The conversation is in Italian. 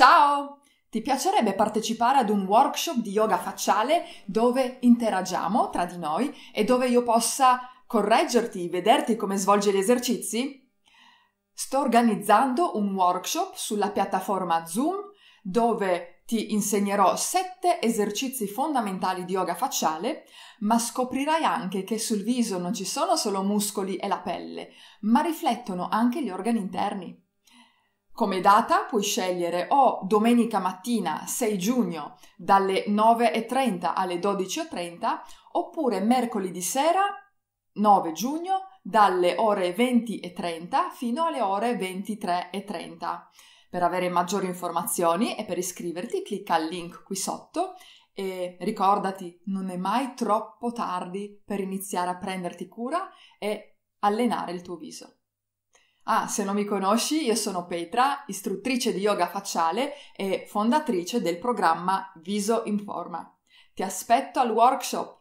Ciao! Ti piacerebbe partecipare ad un workshop di yoga facciale dove interagiamo tra di noi e dove io possa correggerti, vederti come svolgi gli esercizi? Sto organizzando un workshop sulla piattaforma Zoom dove ti insegnerò 7 esercizi fondamentali di yoga facciale, ma scoprirai anche che sul viso non ci sono solo muscoli e la pelle, ma riflettono anche gli organi interni. Come data puoi scegliere o domenica mattina 6 giugno dalle 9.30 alle 12.30 oppure mercoledì sera 9 giugno dalle ore 20.30 fino alle ore 23.30. Per avere maggiori informazioni e per iscriverti clicca al link qui sotto e ricordati, non è mai troppo tardi per iniziare a prenderti cura e allenare il tuo viso. Ah, se non mi conosci, io sono Petra, istruttrice di yoga facciale e fondatrice del programma Viso in Forma. Ti aspetto al workshop